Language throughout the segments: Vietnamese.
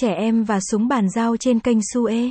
Trẻ em và súng bàn giao trên kênh Suez.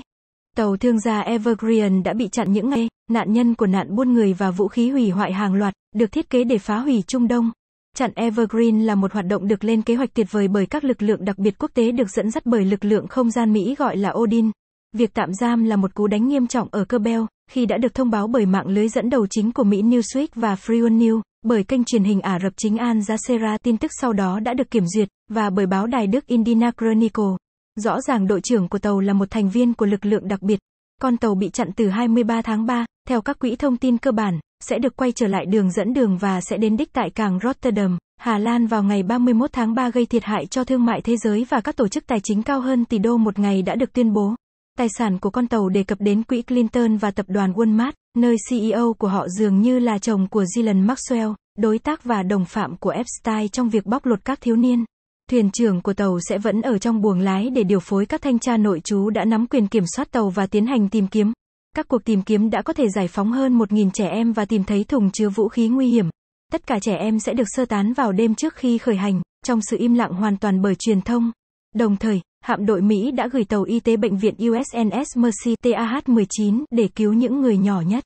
Tàu thương gia Evergreen đã bị chặn những ngày, nạn nhân của nạn buôn người và vũ khí hủy hoại hàng loạt, được thiết kế để phá hủy Trung Đông. Chặn Evergreen là một hoạt động được lên kế hoạch tuyệt vời bởi các lực lượng đặc biệt quốc tế được dẫn dắt bởi lực lượng không gian Mỹ gọi là Odin. Việc tạm giam là một cú đánh nghiêm trọng ở cơ beo, khi đã được thông báo bởi mạng lưới dẫn đầu chính của Mỹ Newsweek và Freeon News, bởi kênh truyền hình Ả Rập chính Al Jazeera tin tức sau đó đã được kiểm duyệt, và bởi báo đài Đức Indina Chronicle. Rõ ràng đội trưởng của tàu là một thành viên của lực lượng đặc biệt. Con tàu bị chặn từ 23 tháng 3, theo các quỹ thông tin cơ bản, sẽ được quay trở lại đường dẫn đường và sẽ đến đích tại cảng Rotterdam, Hà Lan vào ngày 31 tháng 3 gây thiệt hại cho thương mại thế giới và các tổ chức tài chính cao hơn tỷ đô một ngày đã được tuyên bố. Tài sản của con tàu đề cập đến quỹ Clinton và tập đoàn Walmart, nơi CEO của họ dường như là chồng của Dylan Maxwell, đối tác và đồng phạm của Epstein trong việc bóc lột các thiếu niên thuyền trưởng của tàu sẽ vẫn ở trong buồng lái để điều phối các thanh tra nội trú đã nắm quyền kiểm soát tàu và tiến hành tìm kiếm. Các cuộc tìm kiếm đã có thể giải phóng hơn 1.000 trẻ em và tìm thấy thùng chứa vũ khí nguy hiểm. Tất cả trẻ em sẽ được sơ tán vào đêm trước khi khởi hành, trong sự im lặng hoàn toàn bởi truyền thông. Đồng thời, hạm đội Mỹ đã gửi tàu y tế bệnh viện USNS Mercy TAH-19 để cứu những người nhỏ nhất.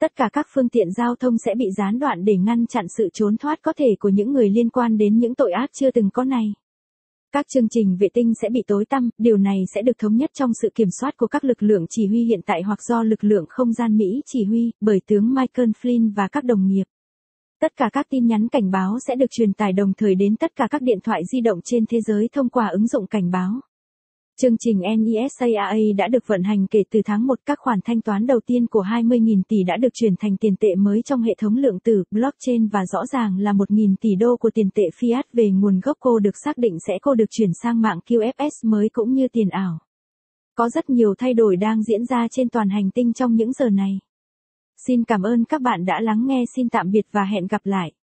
Tất cả các phương tiện giao thông sẽ bị gián đoạn để ngăn chặn sự trốn thoát có thể của những người liên quan đến những tội ác chưa từng có này. Các chương trình vệ tinh sẽ bị tối tăm, điều này sẽ được thống nhất trong sự kiểm soát của các lực lượng chỉ huy hiện tại hoặc do lực lượng không gian Mỹ chỉ huy, bởi tướng Michael Flynn và các đồng nghiệp. Tất cả các tin nhắn cảnh báo sẽ được truyền tải đồng thời đến tất cả các điện thoại di động trên thế giới thông qua ứng dụng cảnh báo. Chương trình NISAA đã được vận hành kể từ tháng 1 các khoản thanh toán đầu tiên của 20.000 tỷ đã được chuyển thành tiền tệ mới trong hệ thống lượng tử, blockchain và rõ ràng là 1.000 tỷ đô của tiền tệ fiat về nguồn gốc cô được xác định sẽ cô được chuyển sang mạng QFS mới cũng như tiền ảo. Có rất nhiều thay đổi đang diễn ra trên toàn hành tinh trong những giờ này. Xin cảm ơn các bạn đã lắng nghe xin tạm biệt và hẹn gặp lại.